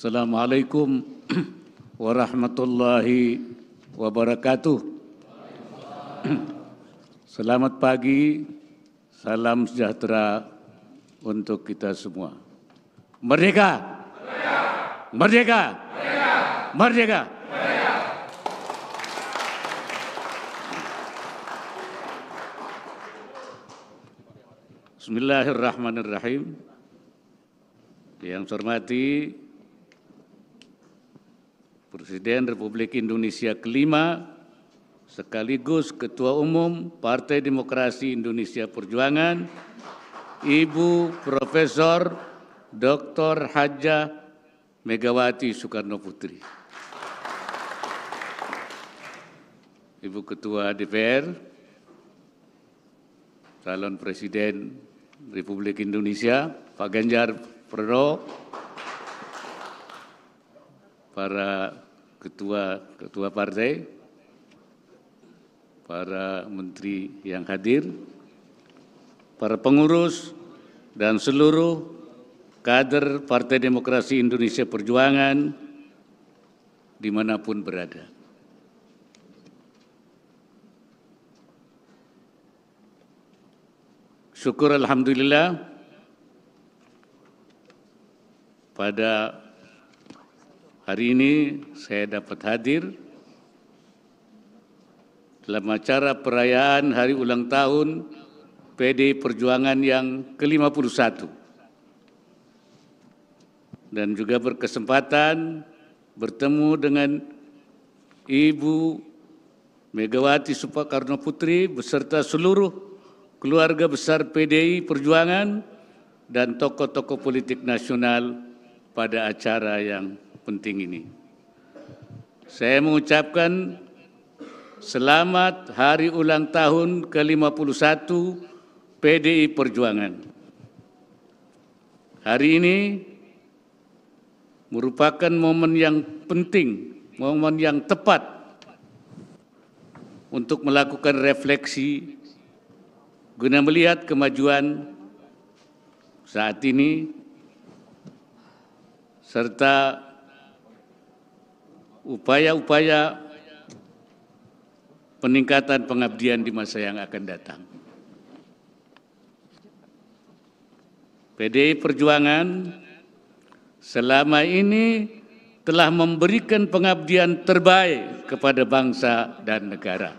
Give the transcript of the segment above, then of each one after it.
Assalamualaikum warahmatullahi wabarakatuh. Selamat pagi, salam sejahtera untuk kita semua. Merdeka! Merdeka! Merdeka! Merdeka! Bismillahirrahmanirrahim. Yang saya hormati Presiden Republik Indonesia kelima, sekaligus Ketua Umum Partai Demokrasi Indonesia Perjuangan, Ibu Profesor Dr. Haja Megawati Soekarno Putri. Ibu Ketua DPR, calon Presiden Republik Indonesia, Pak Ganjar Pranowo, para ketua ketua partai, para menteri yang hadir, para pengurus dan seluruh kader Partai Demokrasi Indonesia Perjuangan dimanapun berada. Syukur Alhamdulillah pada Hari ini saya dapat hadir dalam acara perayaan hari ulang tahun PD Perjuangan yang ke-51. Dan juga berkesempatan bertemu dengan Ibu Megawati Supakarno Putri beserta seluruh keluarga besar PDI Perjuangan dan tokoh-tokoh politik nasional pada acara yang penting ini. Saya mengucapkan selamat hari ulang tahun ke-51 PDI Perjuangan. Hari ini merupakan momen yang penting, momen yang tepat untuk melakukan refleksi guna melihat kemajuan saat ini serta upaya-upaya peningkatan pengabdian di masa yang akan datang. PDI Perjuangan selama ini telah memberikan pengabdian terbaik kepada bangsa dan negara.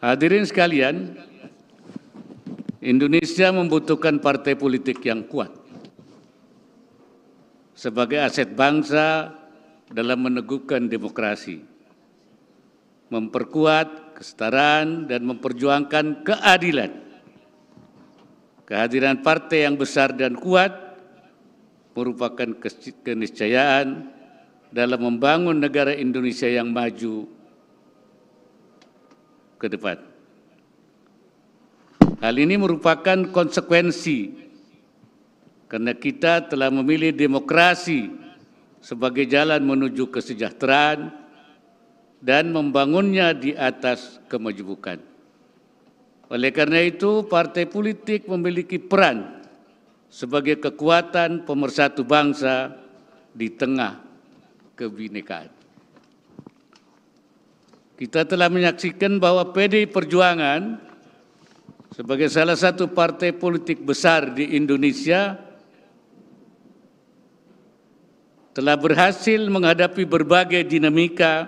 Hadirin sekalian, Indonesia membutuhkan partai politik yang kuat sebagai aset bangsa dalam meneguhkan demokrasi, memperkuat kesetaraan, dan memperjuangkan keadilan. Kehadiran partai yang besar dan kuat merupakan keniscayaan dalam membangun negara Indonesia yang maju ke depan. Hal ini merupakan konsekuensi karena kita telah memilih demokrasi sebagai jalan menuju kesejahteraan dan membangunnya di atas kemajukan. Oleh karena itu, partai politik memiliki peran sebagai kekuatan pemersatu bangsa di tengah kebinekaan. Kita telah menyaksikan bahwa PDI Perjuangan sebagai salah satu partai politik besar di Indonesia telah berhasil menghadapi berbagai dinamika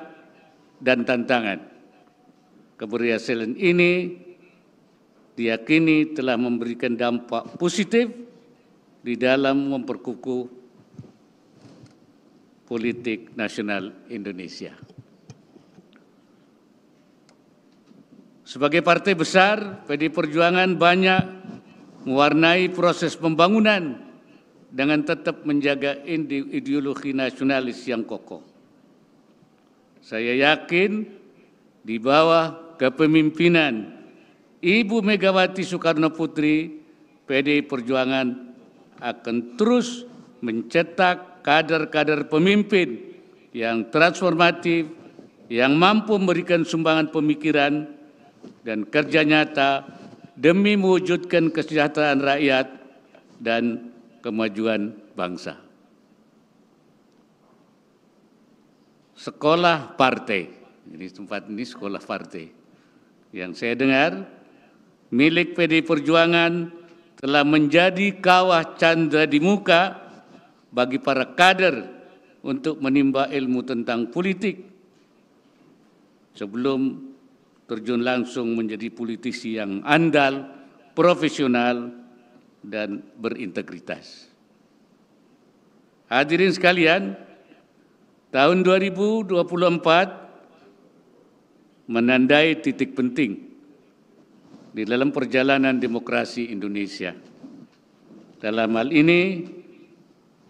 dan tantangan. Keberhasilan ini diyakini telah memberikan dampak positif di dalam memperkukuh politik nasional Indonesia. Sebagai partai besar, PD Perjuangan banyak mewarnai proses pembangunan dengan tetap menjaga ideologi nasionalis yang kokoh. Saya yakin di bawah kepemimpinan Ibu Megawati Soekarno Putri, PDI Perjuangan akan terus mencetak kader-kader pemimpin yang transformatif, yang mampu memberikan sumbangan pemikiran dan kerja nyata demi mewujudkan kesejahteraan rakyat dan kemajuan bangsa. Sekolah partai, ini tempat ini sekolah partai. Yang saya dengar, milik PD Perjuangan telah menjadi kawah candra di muka bagi para kader untuk menimba ilmu tentang politik sebelum terjun langsung menjadi politisi yang andal, profesional, dan berintegritas. Hadirin sekalian, tahun 2024 menandai titik penting di dalam perjalanan demokrasi Indonesia. Dalam hal ini,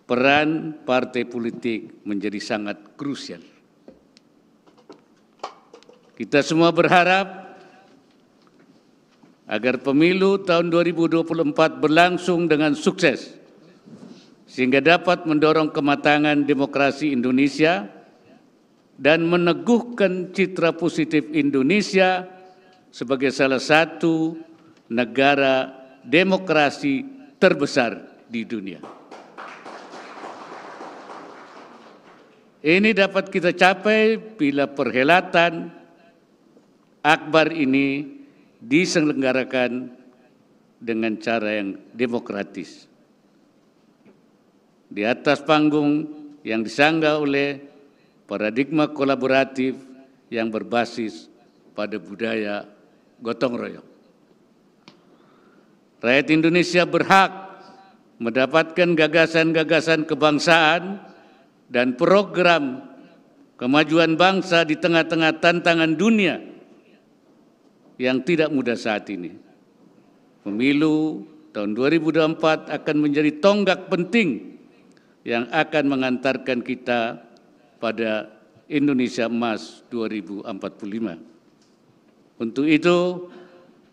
peran partai politik menjadi sangat krusial. Kita semua berharap agar pemilu tahun 2024 berlangsung dengan sukses sehingga dapat mendorong kematangan demokrasi Indonesia dan meneguhkan citra positif Indonesia sebagai salah satu negara demokrasi terbesar di dunia. Ini dapat kita capai bila perhelatan akbar ini diselenggarakan dengan cara yang demokratis. Di atas panggung yang disangga oleh paradigma kolaboratif yang berbasis pada budaya gotong royong. Rakyat Indonesia berhak mendapatkan gagasan-gagasan kebangsaan dan program kemajuan bangsa di tengah-tengah tantangan dunia yang tidak mudah saat ini. Pemilu tahun 2024 akan menjadi tonggak penting yang akan mengantarkan kita pada Indonesia Emas 2045. Untuk itu,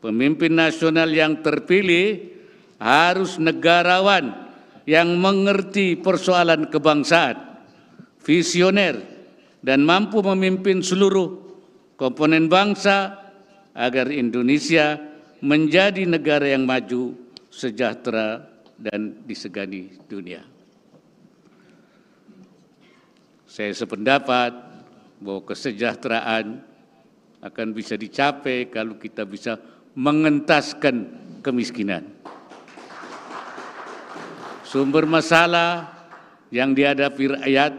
pemimpin nasional yang terpilih harus negarawan yang mengerti persoalan kebangsaan, visioner, dan mampu memimpin seluruh komponen bangsa agar Indonesia menjadi negara yang maju, sejahtera, dan disegani dunia. Saya sependapat bahwa kesejahteraan akan bisa dicapai kalau kita bisa mengentaskan kemiskinan. Sumber masalah yang dihadapi rakyat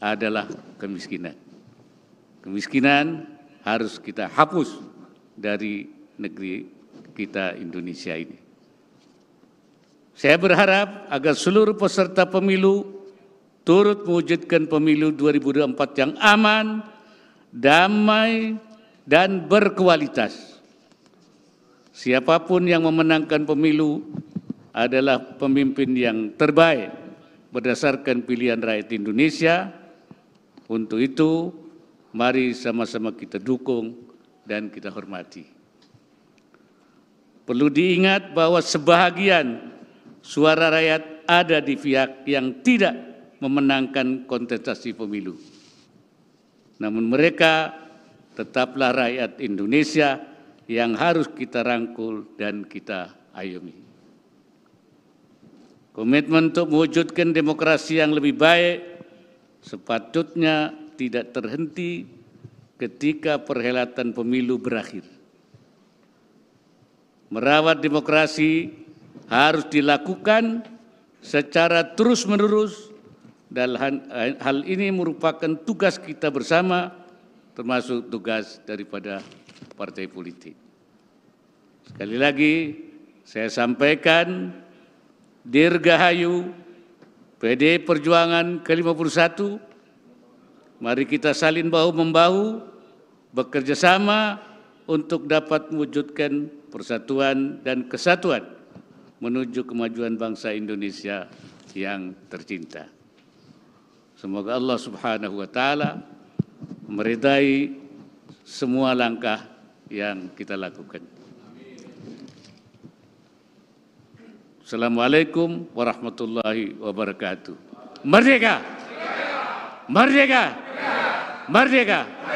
adalah kemiskinan. Kemiskinan harus kita hapus dari negeri kita Indonesia ini. Saya berharap agar seluruh peserta pemilu turut mewujudkan pemilu 2024 yang aman, damai, dan berkualitas. Siapapun yang memenangkan pemilu adalah pemimpin yang terbaik berdasarkan pilihan rakyat Indonesia. Untuk itu, mari sama-sama kita dukung dan kita hormati. Perlu diingat bahwa sebahagian suara rakyat ada di pihak yang tidak memenangkan kontestasi pemilu. Namun mereka tetaplah rakyat Indonesia yang harus kita rangkul dan kita ayomi. Komitmen untuk mewujudkan demokrasi yang lebih baik sepatutnya tidak terhenti ketika perhelatan pemilu berakhir. Merawat demokrasi harus dilakukan secara terus-menerus dan hal ini merupakan tugas kita bersama termasuk tugas daripada partai politik. Sekali lagi saya sampaikan Dirgahayu PD Perjuangan ke-51 Mari kita salin bahu-membahu, bekerja sama untuk dapat mewujudkan persatuan dan kesatuan menuju kemajuan bangsa Indonesia yang tercinta. Semoga Allah Subhanahu wa taala meridai semua langkah yang kita lakukan. Assalamualaikum warahmatullahi wabarakatuh. Merdeka! Merdeka! मर जाएगा